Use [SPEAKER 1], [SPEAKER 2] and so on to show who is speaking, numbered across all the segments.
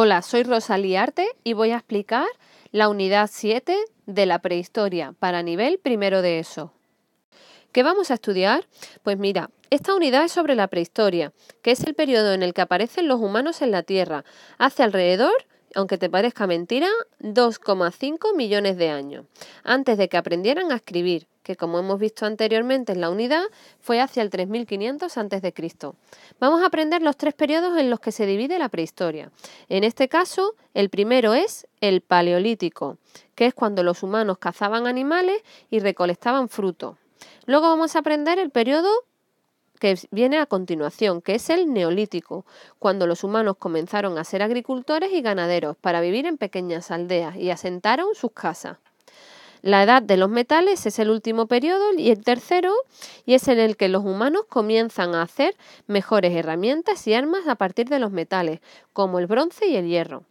[SPEAKER 1] Hola, soy Rosalía Arte y voy a explicar la unidad 7 de la prehistoria para nivel primero de ESO. ¿Qué vamos a estudiar? Pues mira, esta unidad es sobre la prehistoria, que es el periodo en el que aparecen los humanos en la Tierra, hace alrededor aunque te parezca mentira, 2,5 millones de años, antes de que aprendieran a escribir, que como hemos visto anteriormente en la unidad, fue hacia el 3500 a.C. Vamos a aprender los tres periodos en los que se divide la prehistoria. En este caso, el primero es el paleolítico, que es cuando los humanos cazaban animales y recolectaban fruto. Luego vamos a aprender el periodo que viene a continuación, que es el neolítico, cuando los humanos comenzaron a ser agricultores y ganaderos para vivir en pequeñas aldeas y asentaron sus casas. La edad de los metales es el último periodo y el tercero, y es en el que los humanos comienzan a hacer mejores herramientas y armas a partir de los metales, como el bronce y el hierro.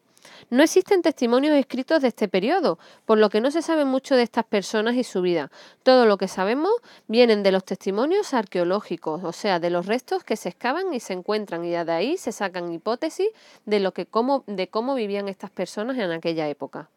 [SPEAKER 1] No existen testimonios escritos de este periodo, por lo que no se sabe mucho de estas personas y su vida. Todo lo que sabemos vienen de los testimonios arqueológicos, o sea, de los restos que se excavan y se encuentran y de ahí se sacan hipótesis de lo que de cómo vivían estas personas en aquella época.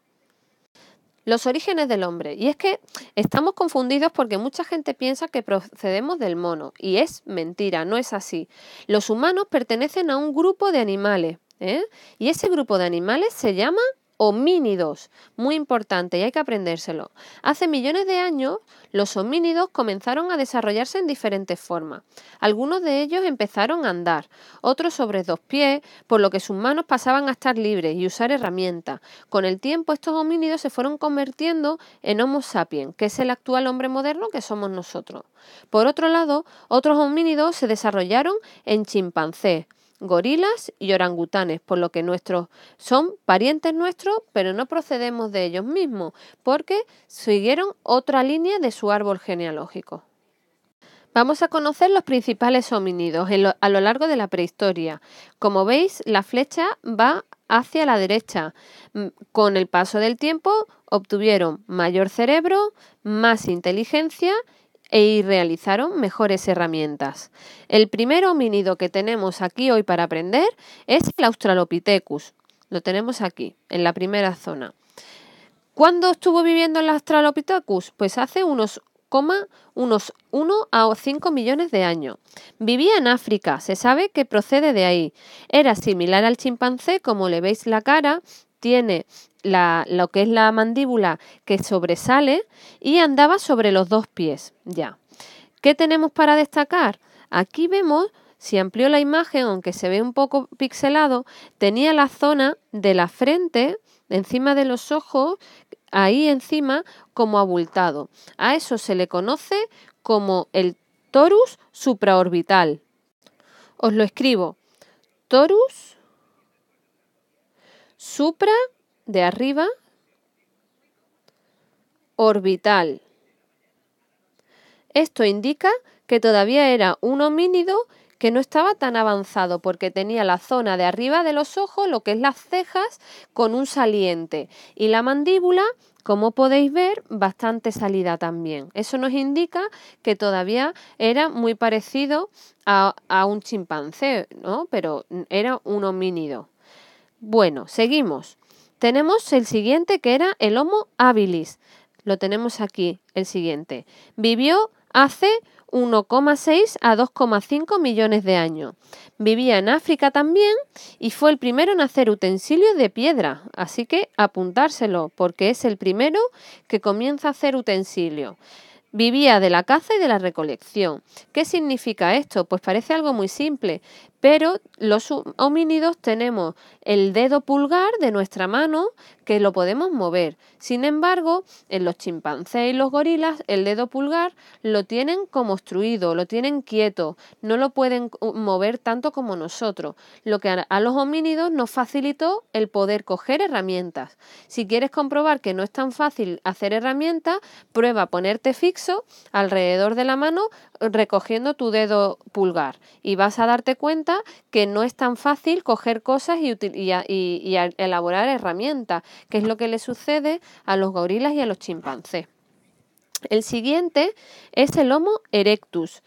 [SPEAKER 1] Los orígenes del hombre. Y es que estamos confundidos porque mucha gente piensa que procedemos del mono. Y es mentira, no es así. Los humanos pertenecen a un grupo de animales. ¿eh? Y ese grupo de animales se llama homínidos, muy importante y hay que aprendérselo. Hace millones de años los homínidos comenzaron a desarrollarse en diferentes formas. Algunos de ellos empezaron a andar, otros sobre dos pies, por lo que sus manos pasaban a estar libres y usar herramientas. Con el tiempo estos homínidos se fueron convirtiendo en Homo sapiens, que es el actual hombre moderno que somos nosotros. Por otro lado, otros homínidos se desarrollaron en chimpancés gorilas y orangutanes, por lo que nuestros son parientes nuestros, pero no procedemos de ellos mismos, porque siguieron otra línea de su árbol genealógico. Vamos a conocer los principales homínidos a lo largo de la prehistoria. Como veis, la flecha va hacia la derecha. Mm, con el paso del tiempo obtuvieron mayor cerebro, más inteligencia y e realizaron mejores herramientas. El primer homínido que tenemos aquí hoy para aprender es el Australopithecus. Lo tenemos aquí, en la primera zona. ¿Cuándo estuvo viviendo el Australopithecus? Pues hace unos unos 1 a 5 millones de años. Vivía en África, se sabe que procede de ahí. Era similar al chimpancé como le veis la cara, tiene lo que es la mandíbula que sobresale y andaba sobre los dos pies ya. ¿Qué tenemos para destacar? Aquí vemos, si amplió la imagen, aunque se ve un poco pixelado, tenía la zona de la frente, encima de los ojos, ahí encima, como abultado. A eso se le conoce como el torus supraorbital. Os lo escribo. Torus supra de arriba, orbital. Esto indica que todavía era un homínido que no estaba tan avanzado porque tenía la zona de arriba de los ojos, lo que es las cejas, con un saliente y la mandíbula, como podéis ver, bastante salida también. Eso nos indica que todavía era muy parecido a, un chimpancé, ¿no? Pero era un homínido. Bueno, seguimos. Tenemos el siguiente que era el Homo habilis. Lo tenemos aquí, el siguiente. Vivió hace 1,6 a 2,5 millones de años. Vivía en África también y fue el primero en hacer utensilios de piedra, así que apuntárselo, porque es el primero que comienza a hacer utensilios. Vivía de la caza y de la recolección. ¿Qué significa esto? Pues parece algo muy simple, pero los homínidos tenemos el dedo pulgar de nuestra mano que lo podemos mover. Sin embargo, en los chimpancés y los gorilas el dedo pulgar lo tienen como obstruido, lo tienen quieto, no lo pueden mover tanto como nosotros, lo que a los homínidos nos facilitó el poder coger herramientas. Si quieres comprobar que no es tan fácil hacer herramientas, prueba ponerte fixo alrededor de la mano recogiendo tu dedo pulgar y vas a darte cuenta que no es tan fácil coger cosas y, y, elaborar herramientas, que es lo que le sucede a los gorilas y a los chimpancés. El siguiente es el Homo erectus.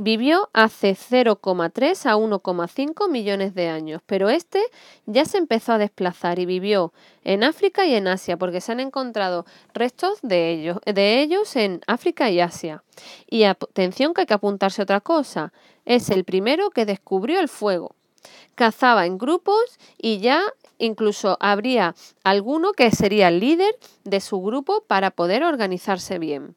[SPEAKER 1] Vivió hace 0,3 a 1,5 millones de años, pero este ya se empezó a desplazar y vivió en África y en Asia, porque se han encontrado restos de ellos, de ellos en África y Asia. Y atención que hay que apuntarse otra cosa, es el primero que descubrió el fuego. Cazaba en grupos y ya incluso habría alguno que sería el líder de su grupo para poder organizarse bien.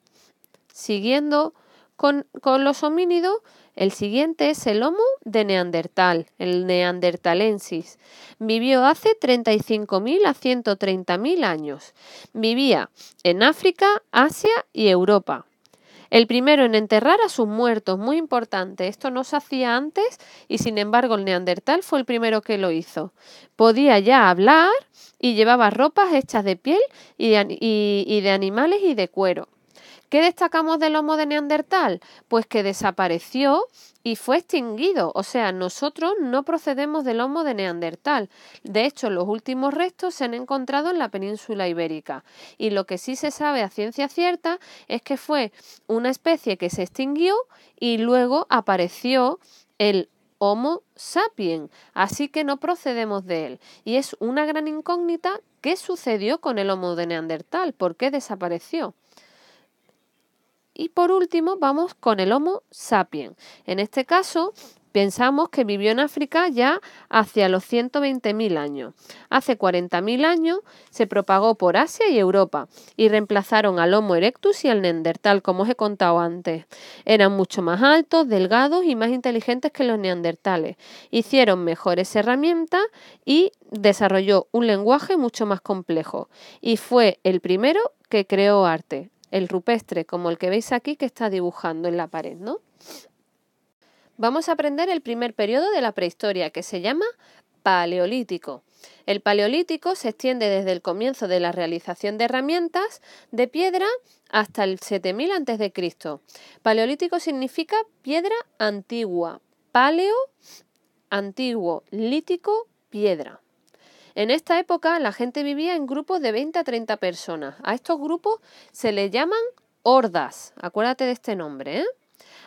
[SPEAKER 1] Siguiendo con, los homínidos, el siguiente es el Homo de Neandertal, el Neandertalensis. Vivió hace 35.000 a 130.000 años. Vivía en África, Asia y Europa. El primero en enterrar a sus muertos, muy importante, esto no se hacía antes y sin embargo el neandertal fue el primero que lo hizo. Podía ya hablar y llevaba ropas hechas de piel y de, de animales y de cuero. ¿Qué destacamos del Homo de Neandertal? Pues que desapareció y fue extinguido. O sea, nosotros no procedemos del Homo de Neandertal. De hecho, los últimos restos se han encontrado en la península ibérica. Y lo que sí se sabe a ciencia cierta es que fue una especie que se extinguió y luego apareció el Homo sapien, así que no procedemos de él. Y es una gran incógnita qué sucedió con el Homo de Neandertal, por qué desapareció. Y por último, vamos con el Homo sapiens. En este caso, pensamos que vivió en África ya hacia los 120.000 años. Hace 40.000 años se propagó por Asia y Europa y reemplazaron al Homo erectus y al Neandertal, como os he contado antes. Eran mucho más altos, delgados y más inteligentes que los neandertales. Hicieron mejores herramientas y desarrolló un lenguaje mucho más complejo. Y fue el primero que creó arte el rupestre, como el que veis aquí que está dibujando en la pared, ¿no? Vamos a aprender el primer periodo de la prehistoria, que se llama Paleolítico. El Paleolítico se extiende desde el comienzo de la realización de herramientas de piedra hasta el 7000 a.C. Paleolítico significa piedra antigua. Paleo, antiguo, lítico, piedra. En esta época la gente vivía en grupos de 20 a 30 personas. A estos grupos se les llaman hordas. Acuérdate de este nombre. ¿eh?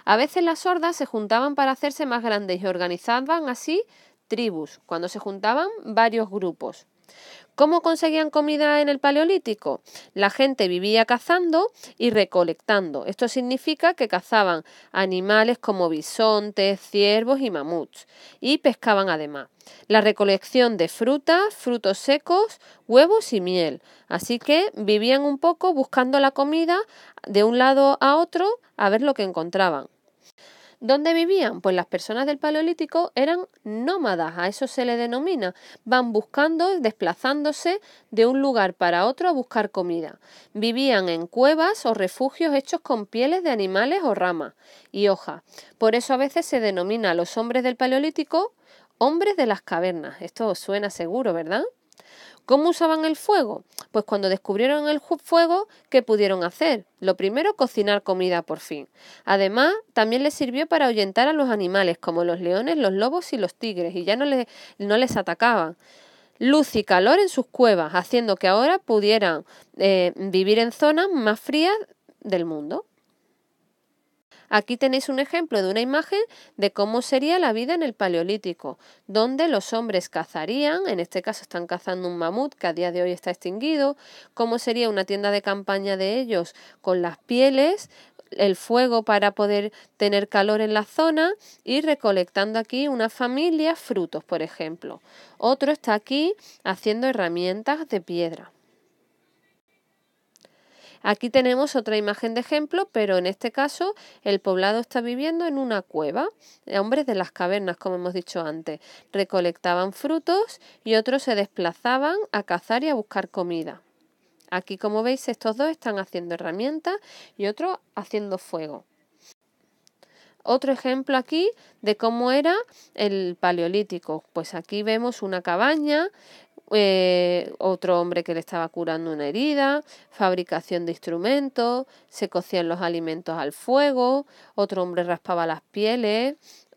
[SPEAKER 1] A veces las hordas se juntaban para hacerse más grandes y organizaban así tribus, cuando se juntaban varios grupos. ¿Cómo conseguían comida en el Paleolítico? La gente vivía cazando y recolectando. Esto significa que cazaban animales como bisontes, ciervos y mamuts y pescaban además. La recolección de frutas, frutos secos, huevos y miel. Así que vivían un poco buscando la comida de un lado a otro a ver lo que encontraban. ¿Dónde vivían? Pues las personas del Paleolítico eran nómadas, a eso se le denomina. Van buscando, desplazándose de un lugar para otro a buscar comida. Vivían en cuevas o refugios hechos con pieles de animales o ramas y hojas. Por eso a veces se denomina a los hombres del Paleolítico hombres de las cavernas. Esto suena seguro, ¿verdad? ¿Cómo usaban el fuego? Pues cuando descubrieron el fuego, ¿qué pudieron hacer? Lo primero, cocinar comida por fin. Además, también les sirvió para ahuyentar a los animales, como los leones, los lobos y los tigres, y ya no les, atacaban. Luz y calor en sus cuevas, haciendo que ahora pudieran eh, vivir en zonas más frías del mundo. Aquí tenéis un ejemplo de una imagen de cómo sería la vida en el Paleolítico, donde los hombres cazarían, en este caso están cazando un mamut que a día de hoy está extinguido, cómo sería una tienda de campaña de ellos con las pieles, el fuego para poder tener calor en la zona y recolectando aquí una familia frutos, por ejemplo. Otro está aquí haciendo herramientas de piedra. Aquí tenemos otra imagen de ejemplo, pero en este caso el poblado está viviendo en una cueva. Eh, hombres de las cavernas, como hemos dicho antes, recolectaban frutos y otros se desplazaban a cazar y a buscar comida. Aquí, como veis, estos dos están haciendo herramientas y otro haciendo fuego otro ejemplo aquí de cómo era el paleolítico. Pues aquí vemos una cabaña eh, otro hombre que le estaba curando una herida, fabricación de instrumentos, se cocían los alimentos al fuego, otro hombre raspaba las pieles,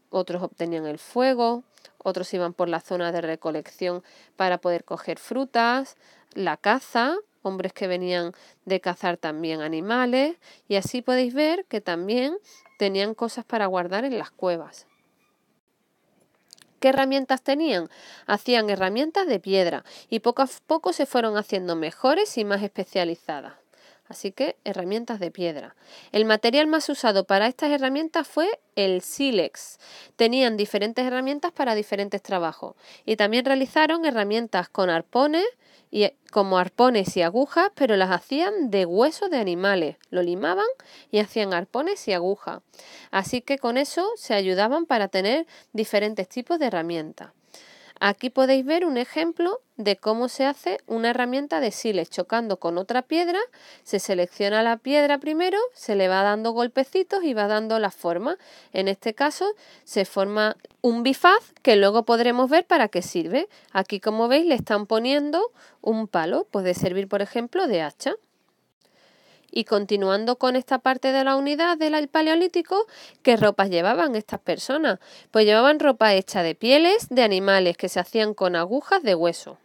[SPEAKER 1] otros obtenían el fuego, otros iban por la zona de recolección para poder coger frutas, la caza, hombres que venían de cazar también animales, y así podéis ver que también tenían cosas para guardar en las cuevas. ¿Qué herramientas tenían? Hacían herramientas de piedra y poco a poco se fueron haciendo mejores y más especializadas. Así que herramientas de piedra. El material más usado para estas herramientas fue el sílex. Tenían diferentes herramientas para diferentes trabajos y también realizaron herramientas con arpones, y eh, como arpones y agujas, pero las hacían de hueso de animales, lo limaban y hacían arpones y agujas. Así que con eso se ayudaban para tener diferentes tipos de herramientas. Aquí podéis ver un ejemplo de cómo se hace una herramienta de siles chocando con otra piedra. Se selecciona la piedra primero, se le va dando golpecitos y va dando la forma. En este caso se forma un bifaz que luego podremos ver para qué sirve. Aquí como veis le están poniendo un palo, puede servir por ejemplo de hacha. Y continuando con esta parte de la unidad del paleolítico, ¿qué ropas llevaban estas personas? Pues llevaban ropa hecha de pieles de animales que se hacían con agujas de hueso.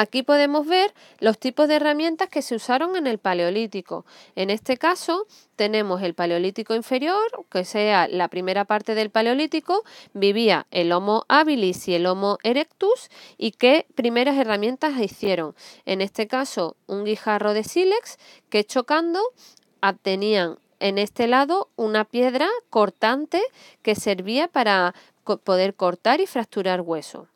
[SPEAKER 1] Aquí podemos ver los tipos de herramientas que se usaron en el Paleolítico. En este caso tenemos el Paleolítico inferior, que sea la primera parte del Paleolítico, vivía el Homo habilis y el Homo erectus y qué primeras herramientas hicieron. En este caso un guijarro de sílex que chocando obtenían en este lado una piedra cortante que servía para poder cortar y fracturar hueso.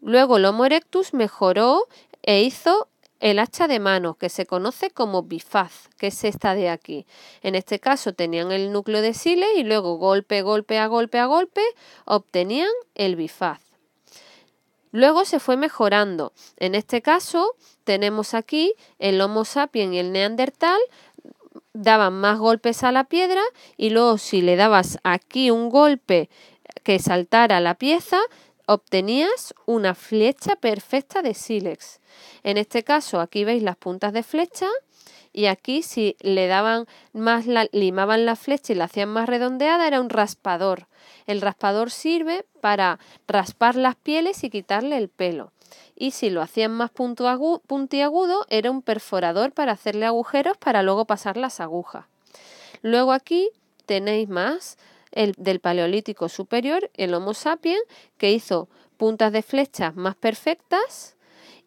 [SPEAKER 1] Luego el Homo erectus mejoró e hizo el hacha de mano, que se conoce como bifaz, que es esta de aquí. En este caso tenían el núcleo de sile y luego golpe, golpe, a golpe, a golpe, obtenían el bifaz. Luego se fue mejorando. En este caso tenemos aquí el Homo sapiens y el Neandertal daban más golpes a la piedra y luego si le dabas aquí un golpe que saltara la pieza, obtenías una flecha perfecta de sílex. En este caso, aquí veis las puntas de flecha y aquí si le daban más limaban la flecha y la hacían más redondeada era un raspador. El raspador sirve para raspar las pieles y quitarle el pelo. Y si lo hacían más puntiagudo era un perforador para hacerle agujeros para luego pasar las agujas. Luego aquí tenéis más el del Paleolítico Superior, el Homo sapiens, que hizo puntas de flechas más perfectas,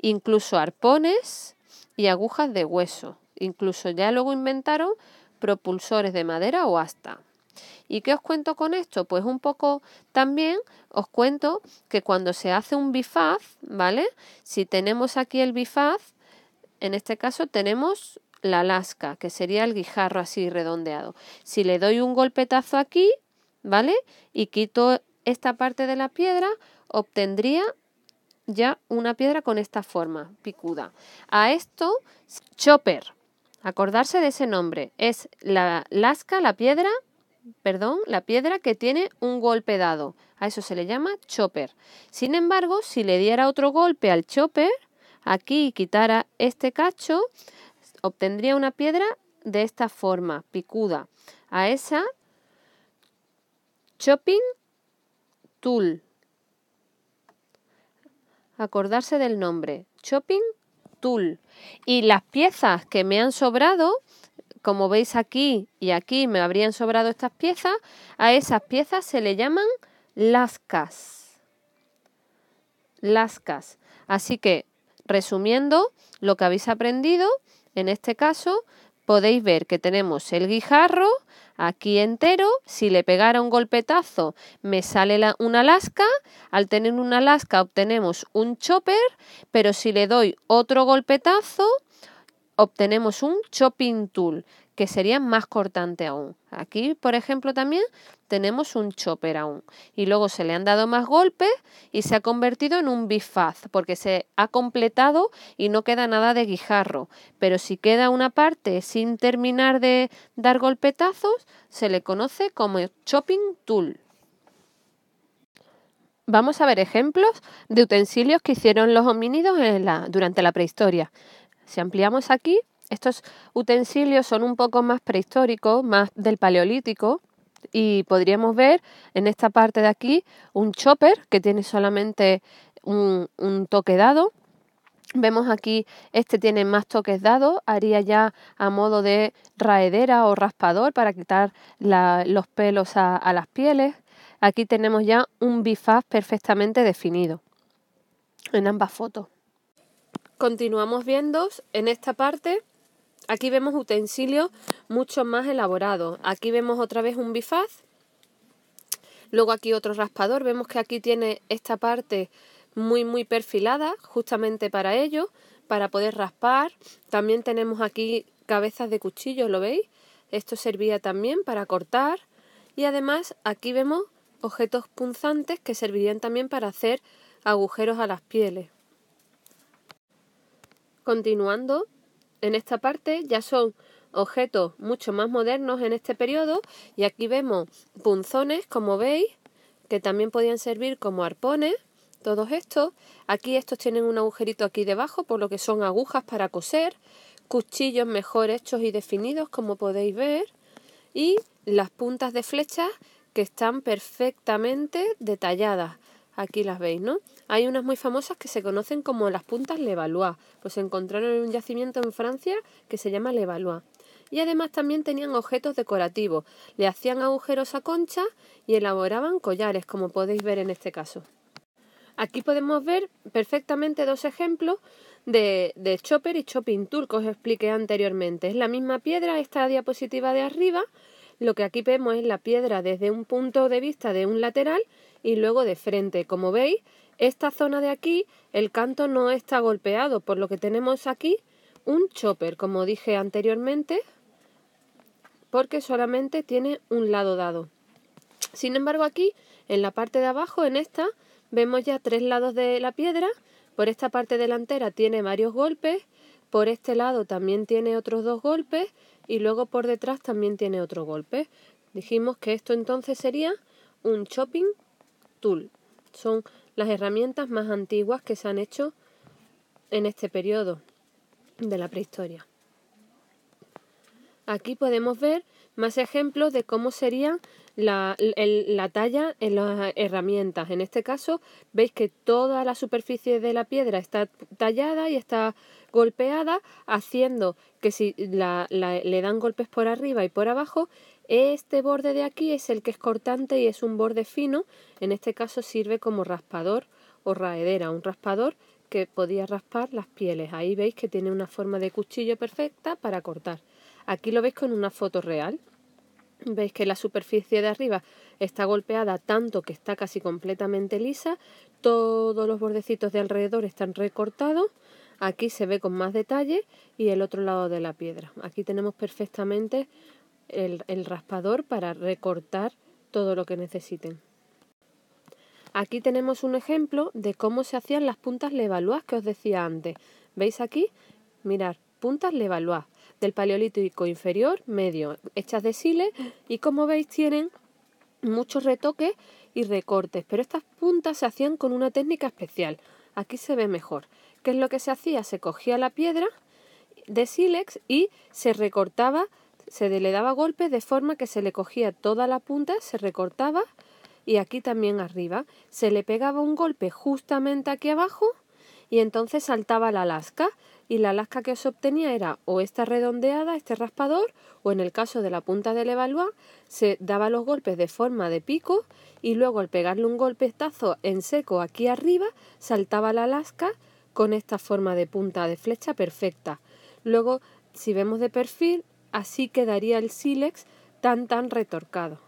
[SPEAKER 1] incluso arpones y agujas de hueso. Incluso ya luego inventaron propulsores de madera o hasta. ¿Y qué os cuento con esto? Pues un poco también os cuento que cuando se hace un bifaz, ¿vale? Si tenemos aquí el bifaz, en este caso tenemos la lasca, que sería el guijarro así redondeado. Si le doy un golpetazo aquí, ¿vale? Y quito esta parte de la piedra, obtendría ya una piedra con esta forma picuda. A esto, chopper, acordarse de ese nombre, es la lasca, la piedra, perdón, la piedra que tiene un golpe dado. A eso se le llama chopper. Sin embargo, si le diera otro golpe al chopper, aquí quitara este cacho, obtendría una piedra de esta forma, picuda. A esa Chopping tool. Acordarse del nombre. Shopping tool. Y las piezas que me han sobrado, como veis aquí y aquí me habrían sobrado estas piezas, a esas piezas se le llaman lascas. Lascas. Así que, resumiendo lo que habéis aprendido, en este caso podéis ver que tenemos el guijarro, aquí entero, si le pegara un golpetazo me sale una lasca, al tener una lasca obtenemos un chopper, pero si le doy otro golpetazo obtenemos un chopping tool que sería más cortante aún. Aquí, por ejemplo, también tenemos un chopper aún. Y luego se le han dado más golpes y se ha convertido en un bifaz, porque se ha completado y no queda nada de guijarro. Pero si queda una parte sin terminar de dar golpetazos, se le conoce como chopping tool. Vamos a ver ejemplos de utensilios que hicieron los homínidos durante la prehistoria. Si ampliamos aquí, estos utensilios son un poco más prehistóricos, más del paleolítico, y podríamos ver en esta parte de aquí un chopper que tiene solamente un, toque dado. Vemos aquí, este tiene más toques dados, haría ya a modo de raedera o raspador para quitar los pelos a, a las pieles. Aquí tenemos ya un bifaz perfectamente definido en ambas fotos. Continuamos viendo en esta parte Aquí vemos utensilios mucho más elaborados. Aquí vemos otra vez un bifaz. Luego aquí otro raspador. Vemos que aquí tiene esta parte muy muy perfilada justamente para ello, para poder raspar. También tenemos aquí cabezas de cuchillo, ¿lo veis? Esto servía también para cortar. Y además aquí vemos objetos punzantes que servirían también para hacer agujeros a las pieles. Continuando, en esta parte ya son objetos mucho más modernos en este periodo y aquí vemos punzones, como veis, que también podían servir como arpones, todos estos. Aquí estos tienen un agujerito aquí debajo, por lo que son agujas para coser, cuchillos mejor hechos y definidos, como podéis ver, y las puntas de flechas que están perfectamente detalladas. Aquí las veis, ¿no? Hay unas muy famosas que se conocen como las puntas Levallois, pues se encontraron en un yacimiento en Francia que se llama Levallois. Y además también tenían objetos decorativos, le hacían agujeros a concha y elaboraban collares, como podéis ver en este caso. Aquí podemos ver perfectamente dos ejemplos de, de chopper y chopping tool que os expliqué anteriormente. Es la misma piedra, esta diapositiva de arriba, lo que aquí vemos es la piedra desde un punto de vista de un lateral y luego de frente. Como veis, esta zona de aquí, el canto no está golpeado, por lo que tenemos aquí un chopper, como dije anteriormente, porque solamente tiene un lado dado. Sin embargo, aquí, en la parte de abajo, en esta, vemos ya tres lados de la piedra. Por esta parte delantera tiene varios golpes, por este lado también tiene otros dos golpes y luego por detrás también tiene otro golpe. Dijimos que esto entonces sería un chopping tool. Son las herramientas más antiguas que se han hecho en este periodo de la prehistoria. Aquí podemos ver más ejemplos de cómo sería la, talla en las herramientas. En este caso, veis que toda la superficie de la piedra está tallada y está golpeada, haciendo que si la, le dan golpes por arriba y por abajo, este borde de aquí es el que es cortante y es un borde fino, en este caso sirve como raspador o raedera, un raspador que podía raspar las pieles. Ahí veis que tiene una forma de cuchillo perfecta para cortar. Aquí lo veis con una foto real. Veis que la superficie de arriba está golpeada tanto que está casi completamente lisa. Todos los bordecitos de alrededor están recortados. Aquí se ve con más detalle y el otro lado de la piedra. Aquí tenemos perfectamente el, raspador para recortar todo lo que necesiten. Aquí tenemos un ejemplo de cómo se hacían las puntas Levalois que os decía antes. ¿Veis aquí? Mirad, puntas Levalois del paleolítico inferior medio, hechas de sílex y como veis tienen muchos retoques y recortes, pero estas puntas se hacían con una técnica especial. Aquí se ve mejor. ¿Qué es lo que se hacía? Se cogía la piedra de sílex y se recortaba se le daba golpes de forma que se le cogía toda la punta, se recortaba y aquí también arriba. Se le pegaba un golpe justamente aquí abajo y entonces saltaba la lasca y la lasca que se obtenía era o esta redondeada, este raspador, o en el caso de la punta del evaluar, se daba los golpes de forma de pico y luego al pegarle un golpetazo en seco aquí arriba, saltaba la lasca con esta forma de punta de flecha perfecta. Luego, si vemos de perfil, Así quedaría el sílex tan tan retorcado,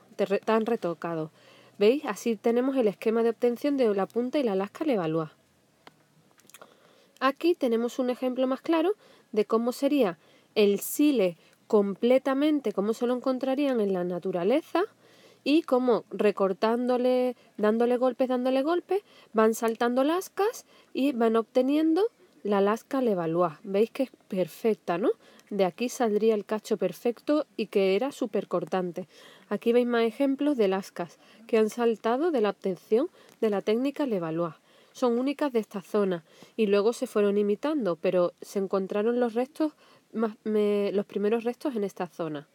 [SPEAKER 1] tan retocado. ¿Veis? Así tenemos el esquema de obtención de la punta y la lasca levalúa. Aquí tenemos un ejemplo más claro de cómo sería el sílex completamente, cómo se lo encontrarían en la naturaleza y cómo recortándole, dándole golpes, dándole golpes, van saltando lascas y van obteniendo la lasca Levallois. Veis que es perfecta, ¿no? De aquí saldría el cacho perfecto y que era súper cortante. Aquí veis más ejemplos de lascas que han saltado de la obtención de la técnica Levalois. Son únicas de esta zona y luego se fueron imitando, pero se encontraron los restos, los primeros restos en esta zona.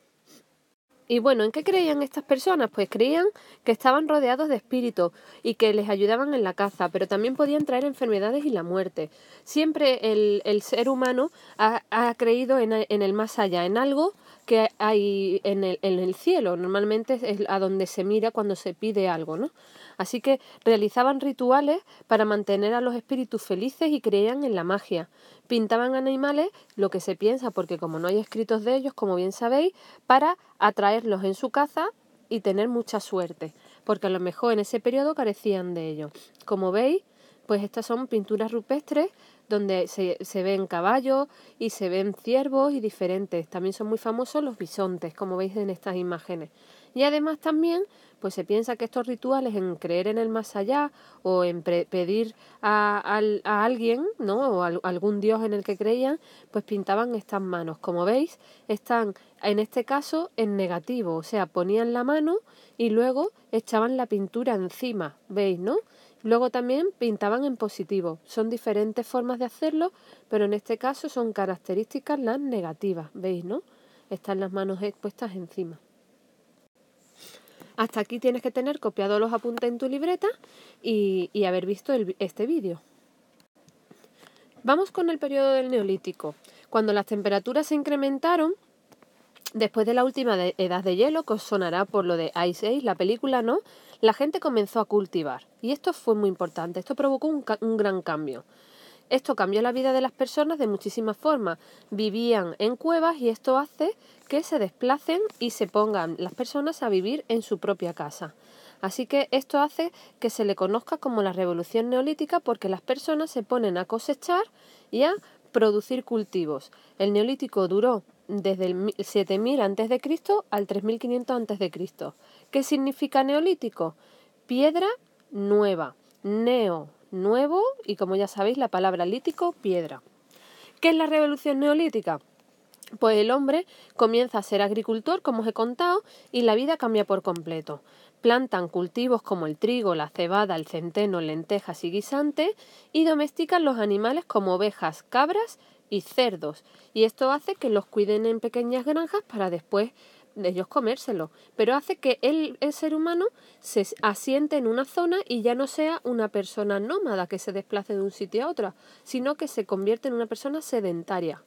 [SPEAKER 1] Y bueno, ¿en qué creían estas personas? Pues creían que estaban rodeados de espíritus y que les ayudaban en la caza, pero también podían traer enfermedades y la muerte. Siempre el, el ser humano ha, ha creído en, en, el más allá, en algo que hay en el, en el cielo, normalmente es a donde se mira cuando se pide algo, ¿no? Así que realizaban rituales para mantener a los espíritus felices y creían en la magia. Pintaban animales, lo que se piensa, porque como no hay escritos de ellos, como bien sabéis, para atraerlos en su caza y tener mucha suerte, porque a lo mejor en ese periodo carecían de ellos. Como veis, pues estas son pinturas rupestres donde se, se, ven caballos y se ven ciervos y diferentes. También son muy famosos los bisontes, como veis en estas imágenes. Y además también pues se piensa que estos rituales en creer en el más allá o en pedir a, alguien, ¿no? O algún dios en el que creían, pues pintaban estas manos. Como veis, están en este caso en negativo, o sea, ponían la mano y luego echaban la pintura encima, ¿veis, no? Luego también pintaban en positivo. Son diferentes formas de hacerlo, pero en este caso son características las negativas, ¿veis, no? Están las manos expuestas encima. Hasta aquí tienes que tener copiados los apuntes en tu libreta y, haber visto este vídeo. Vamos con el periodo del Neolítico. Cuando las temperaturas se incrementaron, después de la última edad de hielo, que os sonará por lo de Ice Age, la película, ¿no? La gente comenzó a cultivar. Y esto fue muy importante. Esto provocó un gran cambio. Esto cambió la vida de las personas de muchísimas formas. Vivían en cuevas y esto hace que se desplacen y se pongan las personas a vivir en su propia casa. Así que esto hace que se le conozca como la revolución neolítica porque las personas se ponen a cosechar y a producir cultivos. El neolítico duró desde el 7000 a.C. al 3500 a.C. ¿Qué significa neolítico? Piedra nueva. Neo nuevo y como ya sabéis la palabra lítico, piedra. ¿Qué es la revolución neolítica? Pues el hombre comienza a ser agricultor, como os he contado, y la vida cambia por completo. Plantan cultivos como el trigo, la cebada, el centeno, lentejas y guisantes, y domestican los animales como ovejas, cabras y cerdos, y esto hace que los cuiden en pequeñas granjas para después de ellos comérselo, pero hace que el ser humano se asiente en una zona y ya no sea una persona nómada que se desplace de un sitio a otro, sino que se convierte en una persona sedentaria.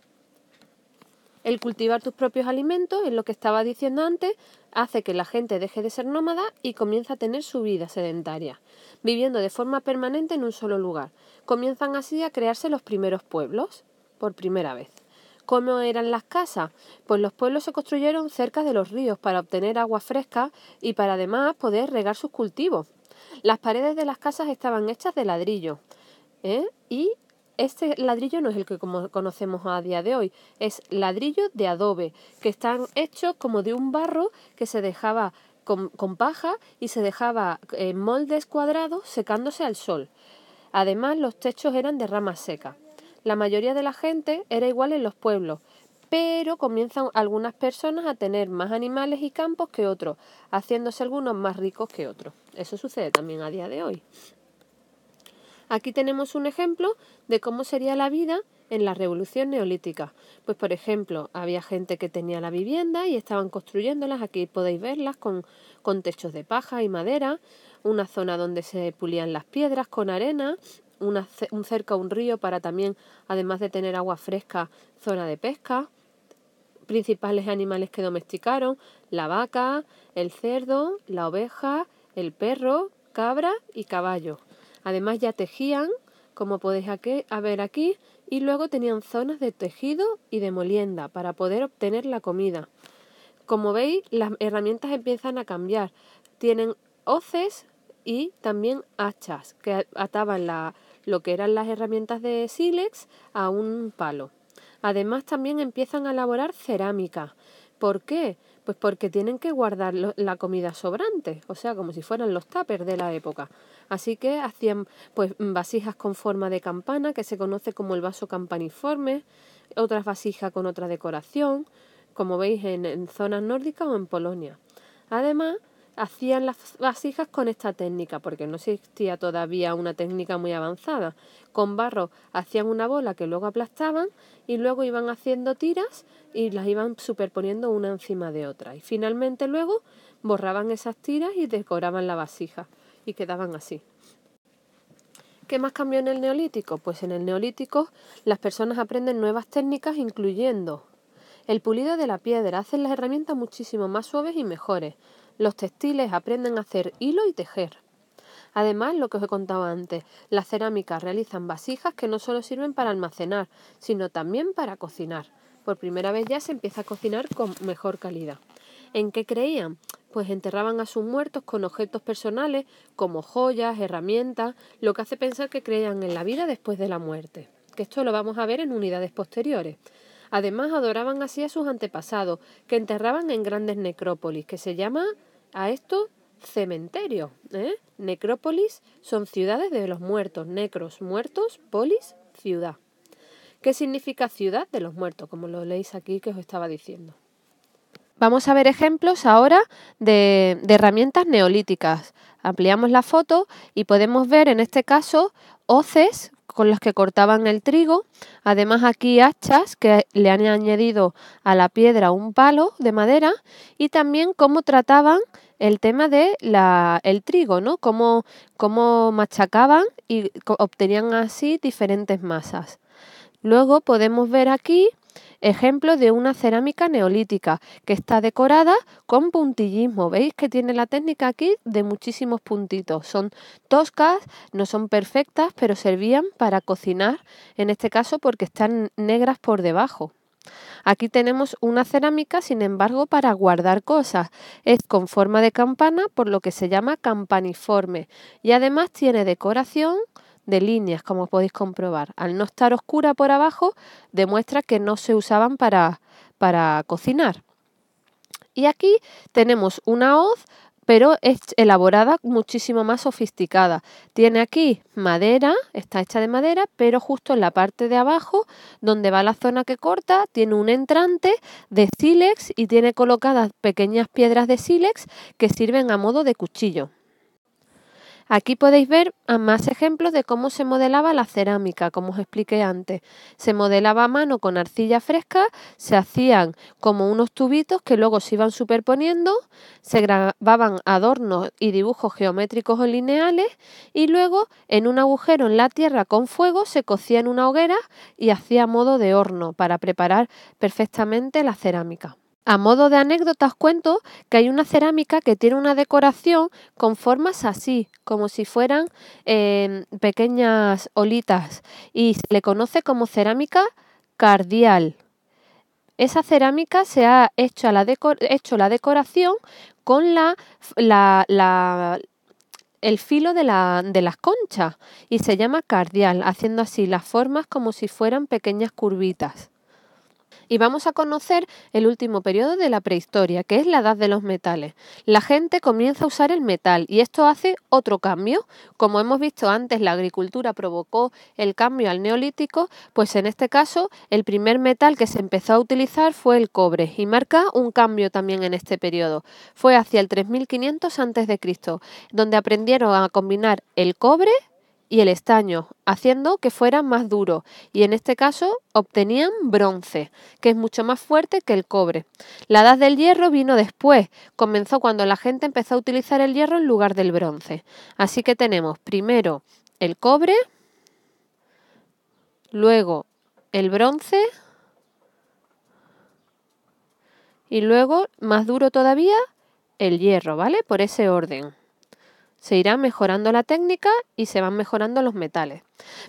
[SPEAKER 1] El cultivar tus propios alimentos, es lo que estaba diciendo antes, hace que la gente deje de ser nómada y comienza a tener su vida sedentaria, viviendo de forma permanente en un solo lugar. Comienzan así a crearse los primeros pueblos, por primera vez. ¿Cómo eran las casas? Pues los pueblos se construyeron cerca de los ríos para obtener agua fresca y para además poder regar sus cultivos. Las paredes de las casas estaban hechas de ladrillo ¿eh? y este ladrillo no es el que conocemos a día de hoy, es ladrillo de adobe, que están hechos como de un barro que se dejaba con, con paja y se dejaba en eh, moldes cuadrados secándose al sol. Además, los techos eran de rama secas. La mayoría de la gente era igual en los pueblos, pero comienzan algunas personas a tener más animales y campos que otros, haciéndose algunos más ricos que otros. Eso sucede también a día de hoy. Aquí tenemos un ejemplo de cómo sería la vida en la revolución neolítica. Pues por ejemplo, había gente que tenía la vivienda y estaban construyéndolas, aquí podéis verlas con, con techos de paja y madera, una zona donde se pulían las piedras con arena, un cerca, un río para también, además de tener agua fresca, zona de pesca. Principales animales que domesticaron, la vaca, el cerdo, la oveja, el perro, cabra y caballo. Además ya tejían, como podéis ver aquí, y luego tenían zonas de tejido y de molienda para poder obtener la comida. Como veis, las herramientas empiezan a cambiar. Tienen hoces y también hachas que ataban la, lo que eran las herramientas de sílex a un palo. Además también empiezan a elaborar cerámica. ¿Por qué? Pues porque tienen que guardar la comida sobrante, o sea, como si fueran los tuppers de la época. Así que hacían pues vasijas con forma de campana, que se conoce como el vaso campaniforme, otras vasijas con otra decoración, como veis en zonas nórdicas o en Polonia. Además, hacían las vasijas con esta técnica, porque no existía todavía una técnica muy avanzada. Con barro hacían una bola que luego aplastaban y luego iban haciendo tiras y las iban superponiendo una encima de otra. Y finalmente luego borraban esas tiras y decoraban la vasija y quedaban así. ¿Qué más cambió en el neolítico? Pues en el neolítico las personas aprenden nuevas técnicas incluyendo el pulido de la piedra, hacen las herramientas muchísimo más suaves y mejores los textiles aprenden a hacer hilo y tejer. Además, lo que os he contado antes, las cerámicas realizan vasijas que no solo sirven para almacenar, sino también para cocinar. Por primera vez ya se empieza a cocinar con mejor calidad. ¿En qué creían? Pues enterraban a sus muertos con objetos personales como joyas, herramientas, lo que hace pensar que creían en la vida después de la muerte. Que esto lo vamos a ver en unidades posteriores. Además, adoraban así a sus antepasados, que enterraban en grandes necrópolis, que se llama a esto cementerio. ¿eh? Necrópolis son ciudades de los muertos, necros, muertos, polis, ciudad. ¿Qué significa ciudad de los muertos? Como lo leéis aquí que os estaba diciendo. Vamos a ver ejemplos ahora de, de herramientas neolíticas. Ampliamos la foto y podemos ver en este caso hoces con las que cortaban el trigo. Además aquí hachas que le han añadido a la piedra un palo de madera y también cómo trataban el tema de el trigo, ¿no? Cómo, cómo machacaban y obtenían así diferentes masas. Luego podemos ver aquí Ejemplo de una cerámica neolítica que está decorada con puntillismo. ¿Veis que tiene la técnica aquí de muchísimos puntitos? Son toscas, no son perfectas, pero servían para cocinar, en este caso porque están negras por debajo. Aquí tenemos una cerámica, sin embargo, para guardar cosas. Es con forma de campana, por lo que se llama campaniforme. Y además tiene decoración de líneas, como podéis comprobar. Al no estar oscura por abajo, demuestra que no se usaban para, para cocinar. Y aquí tenemos una hoz, pero es elaborada muchísimo más sofisticada. Tiene aquí madera, está hecha de madera, pero justo en la parte de abajo, donde va la zona que corta, tiene un entrante de sílex y tiene colocadas pequeñas piedras de sílex que sirven a modo de cuchillo. Aquí podéis ver más ejemplos de cómo se modelaba la cerámica, como os expliqué antes. Se modelaba a mano con arcilla fresca, se hacían como unos tubitos que luego se iban superponiendo, se grababan adornos y dibujos geométricos o lineales y luego en un agujero en la tierra con fuego se cocía en una hoguera y hacía modo de horno para preparar perfectamente la cerámica. A modo de anécdotas cuento que hay una cerámica que tiene una decoración con formas así, como si fueran em, pequeñas olitas, y se le conoce como cerámica cardial. Esa cerámica se ha hecho, la, decoración con la, la, el filo de, de, las conchas y se llama cardial, haciendo así las formas como si fueran pequeñas curvitas y vamos a conocer el último periodo de la prehistoria, que es la edad de los metales. La gente comienza a usar el metal y esto hace otro cambio. Como hemos visto antes, la agricultura provocó el cambio al neolítico, pues en este caso el primer metal que se empezó a utilizar fue el cobre y marca un cambio también en este periodo. Fue hacia el 3500 a.C., donde aprendieron a combinar el cobre y el estaño, haciendo que fuera más duro, y en este caso obtenían bronce, que es mucho más fuerte que el cobre. La edad del hierro vino después, comenzó cuando la gente empezó a utilizar el hierro en lugar del bronce. Así que tenemos primero el cobre, luego el bronce y luego, más duro todavía, el hierro, ¿vale? Por ese orden. Se irá mejorando la técnica y se van mejorando los metales.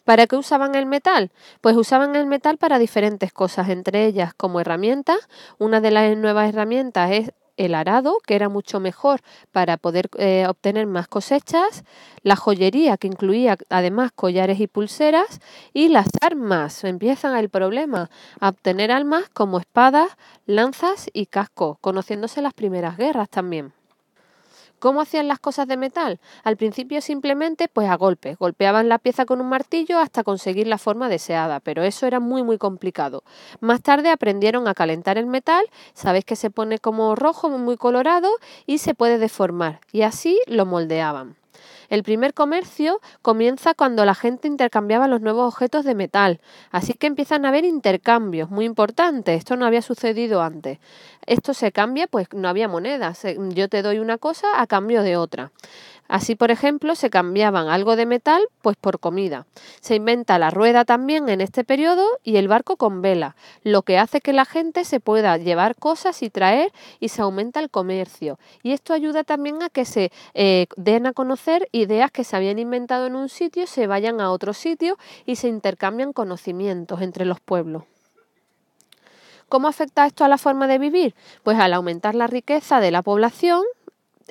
[SPEAKER 1] ¿Para qué usaban el metal? Pues usaban el metal para diferentes cosas, entre ellas como herramientas. Una de las nuevas herramientas es el arado, que era mucho mejor para poder eh, obtener más cosechas, la joyería, que incluía además collares y pulseras, y las armas. Empiezan el problema a obtener armas como espadas, lanzas y cascos, conociéndose las primeras guerras también. ¿Cómo hacían las cosas de metal? Al principio simplemente pues a golpes, golpeaban la pieza con un martillo hasta conseguir la forma deseada, pero eso era muy muy complicado. Más tarde aprendieron a calentar el metal, sabéis que se pone como rojo, muy colorado y se puede deformar, y así lo moldeaban. El primer comercio comienza cuando la gente intercambiaba los nuevos objetos de metal, así que empiezan a haber intercambios muy importantes. Esto no había sucedido antes. Esto se cambia, pues no había monedas. Eh, yo te doy una cosa a cambio de otra. Así, por ejemplo, se cambiaban algo de metal pues por comida. Se inventa la rueda también en este periodo y el barco con vela, lo que hace que la gente se pueda llevar cosas y traer y se aumenta el comercio. Y esto ayuda también a que se eh, den a conocer ideas que se habían inventado en un sitio, se vayan a otro sitio y se intercambian conocimientos entre los pueblos. ¿Cómo afecta esto a la forma de vivir? Pues al aumentar la riqueza de la población,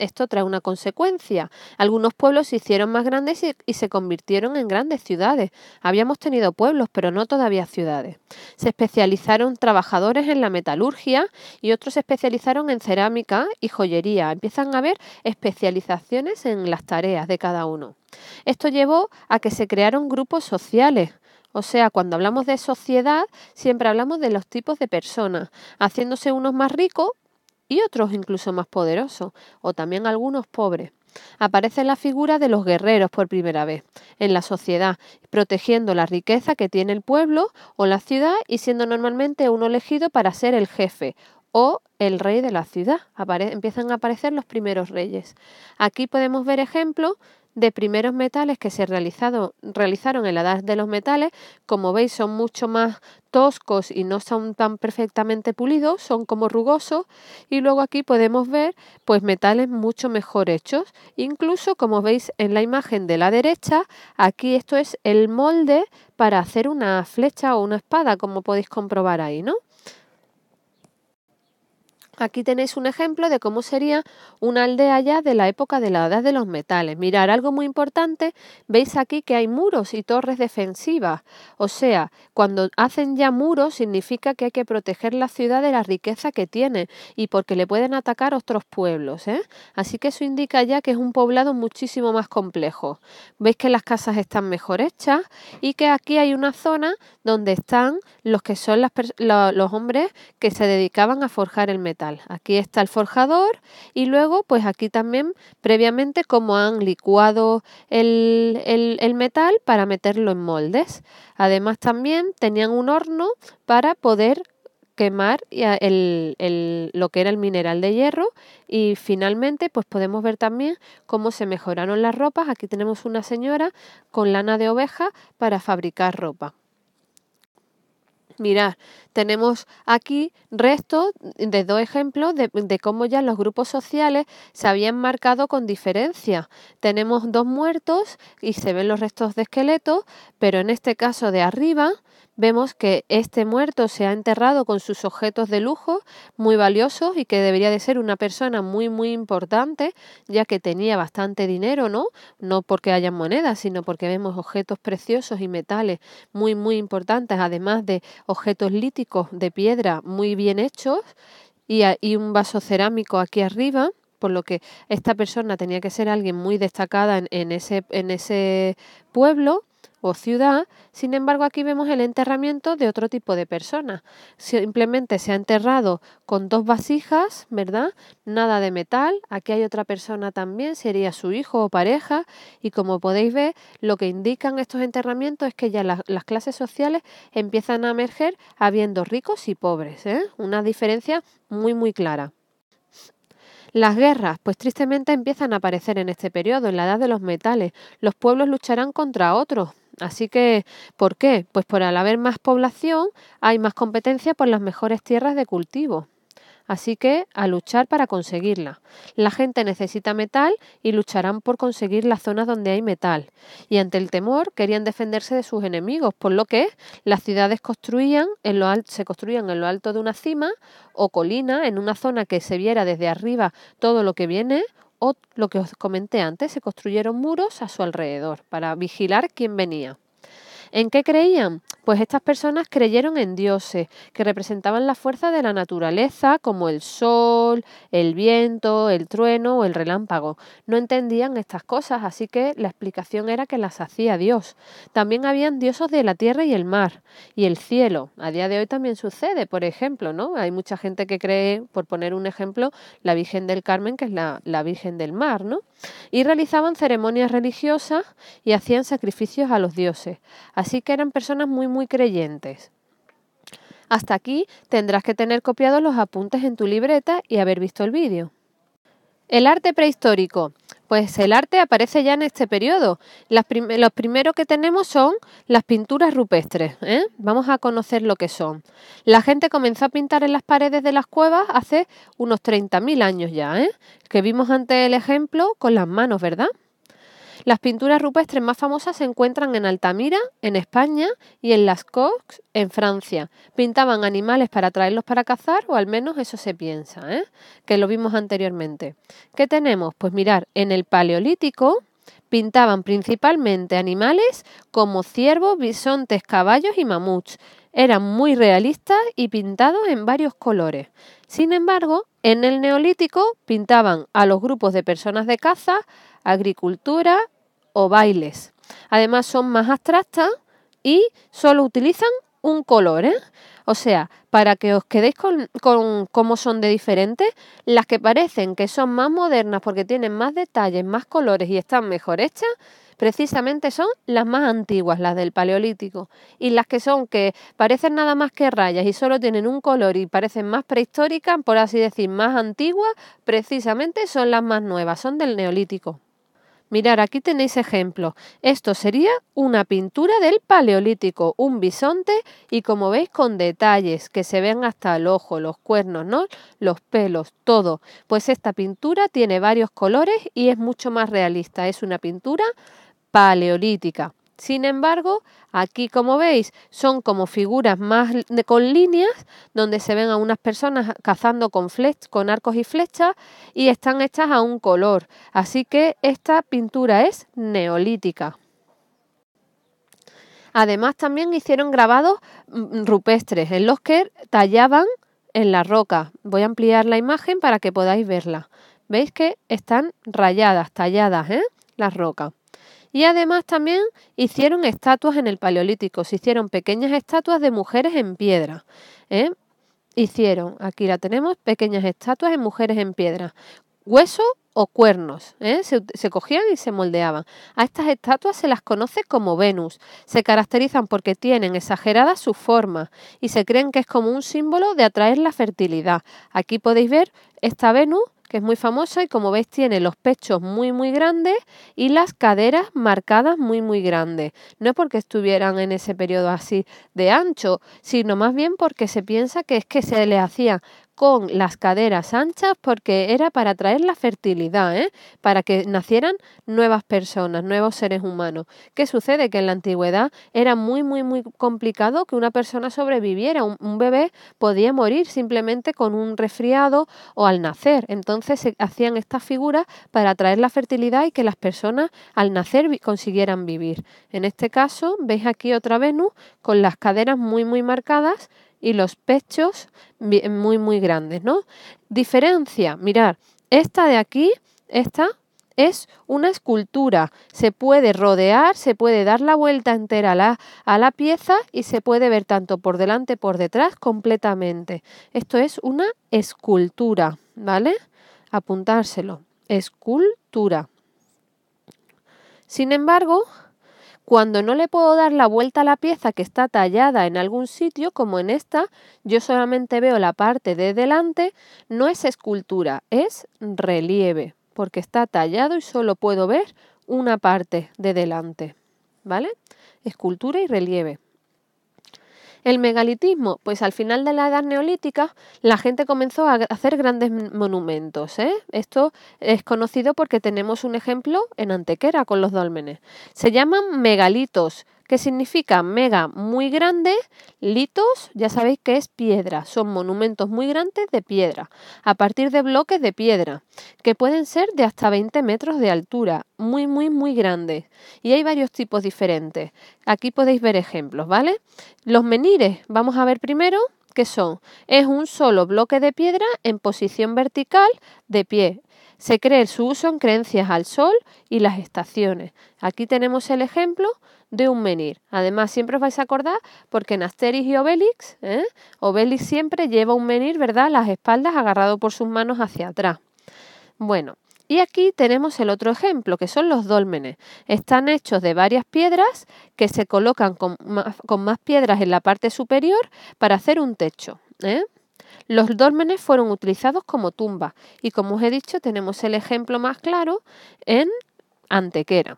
[SPEAKER 1] esto trae una consecuencia. Algunos pueblos se hicieron más grandes y, se convirtieron en grandes ciudades. Habíamos tenido pueblos, pero no todavía ciudades. Se especializaron trabajadores en la metalurgia y otros se especializaron en cerámica y joyería. Empiezan a haber especializaciones en las tareas de cada uno. Esto llevó a que se crearon grupos sociales. O sea, cuando hablamos de sociedad, siempre hablamos de los tipos de personas, haciéndose unos más ricos y otros incluso más poderosos, o también algunos pobres. Aparece la figura de los guerreros por primera vez en la sociedad, protegiendo la riqueza que tiene el pueblo o la ciudad y siendo normalmente uno elegido para ser el jefe o el rey de la ciudad. empiezan a aparecer los primeros reyes. Aquí podemos ver ejemplos de primeros metales que se realizado, realizaron en la edad de los metales. Como veis son mucho más toscos y no son tan perfectamente pulidos, son como rugosos y luego aquí podemos ver pues metales mucho mejor hechos. Incluso como veis en la imagen de la derecha, aquí esto es el molde para hacer una flecha o una espada, como podéis comprobar ahí, ¿no? Aquí tenéis un ejemplo de cómo sería una aldea ya de la época de la edad de los metales. Mirar algo muy importante, veis aquí que hay muros y torres defensivas. O sea, cuando hacen ya muros significa que hay que proteger la ciudad de la riqueza que tiene y porque le pueden atacar otros pueblos. ¿eh? Así que eso indica ya que es un poblado muchísimo más complejo. Veis que las casas están mejor hechas y que aquí hay una zona donde están los que son los hombres que se dedicaban a forjar el metal. Aquí está el forjador y luego pues aquí también previamente cómo han licuado el, metal para meterlo en moldes. Además también tenían un horno para poder quemar eh, lo que era el mineral de hierro y finalmente pues podemos ver también cómo se mejoraron las ropas. Aquí tenemos una señora con lana de oveja para fabricar ropa. Mirad, tenemos aquí restos de dos ejemplos de, de, cómo ya los grupos sociales se habían marcado con diferencia. Tenemos dos muertos y se ven los restos de esqueletos, pero en este caso de arriba vemos que este muerto se ha enterrado con sus objetos de lujo muy valiosos y que debería de ser una persona muy muy importante, ya que tenía bastante dinero, ¿no? No porque haya monedas, sino porque vemos objetos preciosos y metales muy muy importantes, además de objetos líticos de piedra muy bien hechos y, un vaso cerámico aquí arriba por lo que esta persona tenía que ser alguien muy destacada en, en, ese, en ese pueblo o ciudad, sin embargo aquí vemos el enterramiento de otro tipo de personas. Simplemente se ha enterrado con dos vasijas, ¿verdad? Nada de metal. Aquí hay otra persona también, sería su hijo o pareja. Y como podéis ver, lo que indican estos enterramientos es que ya las, clases sociales empiezan a emerger habiendo ricos y pobres. ¿eh? Una diferencia muy, muy clara. Las guerras, pues tristemente empiezan a aparecer en este periodo, en la edad de los metales. Los pueblos lucharán contra otros, Así que, ¿por qué? Pues por al haber más población hay más competencia por las mejores tierras de cultivo. Así que a luchar para conseguirla. La gente necesita metal y lucharán por conseguir las zonas donde hay metal. Y ante el temor querían defenderse de sus enemigos, por lo que las ciudades construían en lo se construían en lo alto de una cima o colina, en una zona que se viera desde arriba todo lo que viene, o lo que os comenté antes, se construyeron muros a su alrededor para vigilar quién venía. ¿En qué creían? Pues estas personas creyeron en dioses, que representaban la fuerza de la naturaleza, como el sol, el viento, el trueno o el relámpago. No entendían estas cosas, así que la explicación era que las hacía Dios. También habían dioses de la tierra y el mar y el cielo. A día de hoy también sucede, por ejemplo, ¿no? Hay mucha gente que cree, por poner un ejemplo, la Virgen del Carmen, que es la, la Virgen del Mar, ¿no? Y realizaban ceremonias religiosas y hacían sacrificios a los dioses. Así que eran personas muy, muy creyentes. Hasta aquí tendrás que tener copiados los apuntes en tu libreta y haber visto el vídeo. El arte prehistórico. Pues el arte aparece ya en este periodo. los primeros que tenemos son las pinturas rupestres. ¿eh? Vamos a conocer lo que son. La gente comenzó a pintar en las paredes de las cuevas hace unos 30.000 años ya. ¿eh? Que vimos antes el ejemplo con las manos, ¿verdad? Las pinturas rupestres más famosas se encuentran en Altamira, en España, y en Las Coques, en Francia. Pintaban animales para traerlos para cazar, o al menos eso se piensa, ¿eh? que lo vimos anteriormente. ¿Qué tenemos? Pues mirar, en el Paleolítico pintaban principalmente animales como ciervos, bisontes, caballos y mamuts. Eran muy realistas y pintados en varios colores. Sin embargo, en el neolítico pintaban a los grupos de personas de caza, agricultura o bailes. Además son más abstractas y solo utilizan un color. ¿eh? O sea, para que os quedéis con, cómo son de diferentes, las que parecen que son más modernas porque tienen más detalles, más colores y están mejor hechas, precisamente son las más antiguas, las del Paleolítico. Y las que son que parecen nada más que rayas y solo tienen un color y parecen más prehistóricas, por así decir, más antiguas, precisamente son las más nuevas, son del Neolítico. Mirad, aquí tenéis ejemplo. Esto sería una pintura del paleolítico, un bisonte y como veis con detalles que se ven hasta el ojo, los cuernos, los pelos, todo. Pues esta pintura tiene varios colores y es mucho más realista. Es una pintura paleolítica. Sin embargo, aquí como veis, son como figuras más con líneas, donde se ven a unas personas cazando con, con arcos y flechas y están hechas a un color. Así que esta pintura es neolítica. Además, también hicieron grabados mm, rupestres en los que tallaban en la roca. Voy a ampliar la imagen para que podáis verla. Veis que están rayadas, talladas, ¿eh? Las rocas. Y además también hicieron estatuas en el Paleolítico, se hicieron pequeñas estatuas de mujeres en piedra. ¿eh? Hicieron, aquí la tenemos, pequeñas estatuas de mujeres en piedra. Hueso o cuernos. ¿eh? Se, cogían y se moldeaban. A estas estatuas se las conoce como Venus. Se caracterizan porque tienen exageradas su forma y se creen que es como un símbolo de atraer la fertilidad. Aquí podéis ver esta Venus que es muy famosa y como veis tiene los pechos muy muy grandes y las caderas marcadas muy muy grandes. No es porque estuvieran en ese periodo así de ancho, sino más bien porque se piensa que es que se le hacía con las caderas anchas porque era para traer la fertilidad, ¿eh? para que nacieran nuevas personas, nuevos seres humanos. ¿Qué sucede? Que en la antigüedad era muy, muy, muy complicado que una persona sobreviviera. Un, bebé podía morir simplemente con un resfriado o al nacer. Entonces se hacían estas figuras para traer la fertilidad y que las personas al nacer consiguieran vivir. En este caso, veis aquí otra Venus con las caderas muy, muy marcadas y los pechos muy, muy grandes, ¿no? Diferencia, mirar, esta de aquí, esta es una escultura. Se puede rodear, se puede dar la vuelta entera a la, a la, pieza y se puede ver tanto por delante, por detrás, completamente. Esto es una escultura, ¿vale? Apuntárselo. Escultura. Sin embargo, cuando no le puedo dar la vuelta a la pieza que está tallada en algún sitio, como en esta, yo solamente veo la parte de delante, no es escultura, es relieve, porque está tallado y solo puedo ver una parte de delante. ¿Vale? Escultura y relieve. El megalitismo, pues al final de la Edad Neolítica la gente comenzó a hacer grandes monumentos. ¿eh? Esto es conocido porque tenemos un ejemplo en Antequera con los dólmenes. Se llaman megalitos, ¿Qué significa mega muy grande, litos, ya sabéis que es piedra, son monumentos muy grandes de piedra, a partir de bloques de piedra, que pueden ser de hasta 20 metros de altura, muy, muy, muy grandes. Y hay varios tipos diferentes. Aquí podéis ver ejemplos, ¿vale? Los menires, vamos a ver primero qué son, es un solo bloque de piedra en posición vertical de pie, se cree su uso en creencias al sol y las estaciones. Aquí tenemos el ejemplo de un menir. Además, siempre os vais a acordar porque en Asterix y Obelix, ¿eh? Obelix siempre lleva un menhir, ¿verdad?, las espaldas agarrado por sus manos hacia atrás. Bueno, y aquí tenemos el otro ejemplo, que son los dólmenes. Están hechos de varias piedras que se colocan con más, con más piedras en la parte superior para hacer un techo. ¿eh? Los dórmenes fueron utilizados como tumbas y como os he dicho tenemos el ejemplo más claro en Antequera.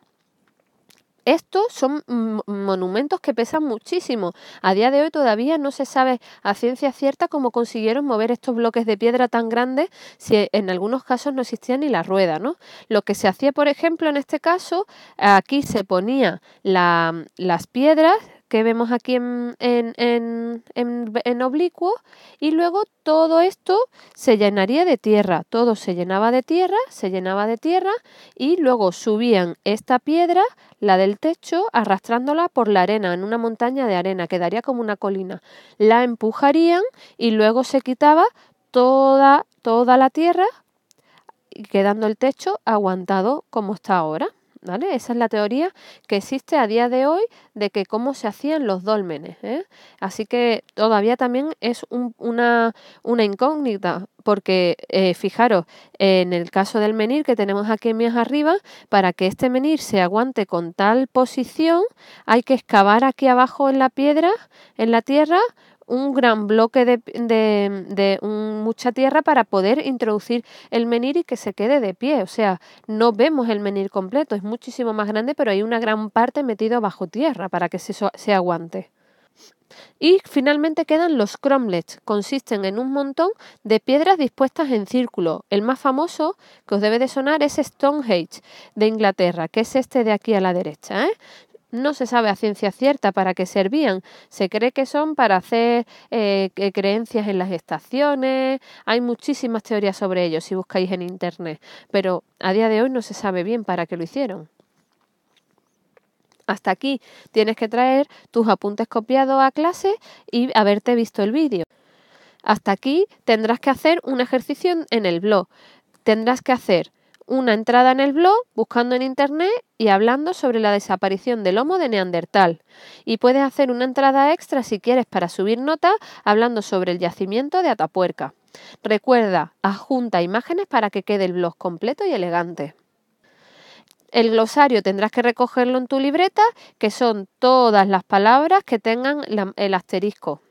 [SPEAKER 1] Estos son monumentos que pesan muchísimo. A día de hoy todavía no se sabe a ciencia cierta cómo consiguieron mover estos bloques de piedra tan grandes si en algunos casos no existía ni la rueda, ¿no? Lo que se hacía, por ejemplo, en este caso, aquí se ponía las piedras que vemos aquí en, oblicuo y luego todo esto se llenaría de tierra, todo se llenaba de tierra, se llenaba de tierra y luego subían esta piedra, la del techo, arrastrándola por la arena, en una montaña de arena, quedaría como una colina, la empujarían y luego se quitaba toda, toda la tierra, quedando el techo aguantado como está ahora. ¿vale? Esa es la teoría que existe a día de hoy de que cómo se hacían los dólmenes. ¿eh? Así que todavía también es una, una, incógnita, porque eh, fijaros, en el caso del menir que tenemos aquí en más arriba, para que este menir se aguante con tal posición, hay que excavar aquí abajo en la piedra, en la tierra, un gran bloque de, de, mucha tierra para poder introducir el menhir y que se quede de pie. O sea, no vemos el menir completo, es muchísimo más grande, pero hay una gran parte metida bajo tierra para que se, se aguante. Y finalmente quedan los cromlets, consisten en un montón de piedras dispuestas en círculo. El más famoso que os debe de sonar es Stonehenge de Inglaterra, que es este de aquí a la derecha. ¿eh? No se sabe a ciencia cierta para qué servían. Se cree que son para hacer eh, creencias en las estaciones. Hay muchísimas teorías sobre ello si buscáis en Internet. Pero a día de hoy no se sabe bien para qué lo hicieron. Hasta aquí tienes que traer tus apuntes copiados a clase y haberte visto el vídeo. Hasta aquí tendrás que hacer un ejercicio en el blog. Tendrás que hacer una entrada en el blog buscando en Internet y hablando sobre la desaparición del lomo de Neandertal. Y puedes hacer una entrada extra si quieres para subir notas hablando sobre el yacimiento de Atapuerca. Recuerda, adjunta imágenes para que quede el blog completo y elegante. El glosario tendrás que recogerlo en tu libreta, que son todas las palabras que tengan el asterisco.